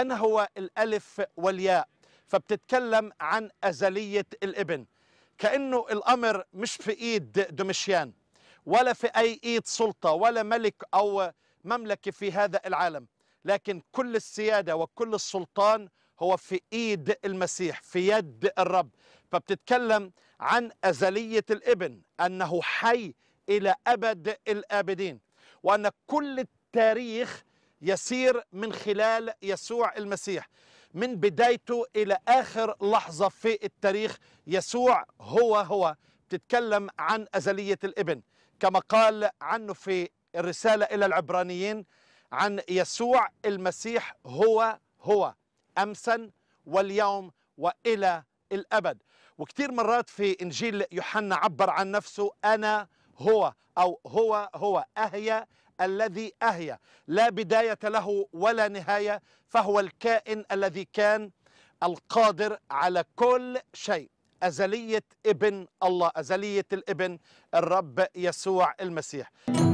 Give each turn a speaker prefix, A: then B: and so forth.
A: أنا هو الألف والياء فبتتكلم عن أزلية الابن كأنه الأمر مش في إيد دومشيان ولا في أي إيد سلطة ولا ملك أو مملكة في هذا العالم لكن كل السيادة وكل السلطان هو في ايد المسيح في يد الرب فبتتكلم عن ازليه الابن انه حي الى ابد الابدين وان كل التاريخ يسير من خلال يسوع المسيح من بدايته إلى آخر لحظة في التاريخ يسوع هو هو تتكلم عن أزلية الابن كما قال عنه في الرسالة إلى العبرانيين عن يسوع المسيح هو هو أمسا واليوم وإلى الأبد وكثير مرات في إنجيل يوحنا عبر عن نفسه أنا هو أو هو هو أهيا الذي أهيا لا بداية له ولا نهاية فهو الكائن الذي كان القادر على كل شيء أزلية ابن الله أزلية الابن الرب يسوع المسيح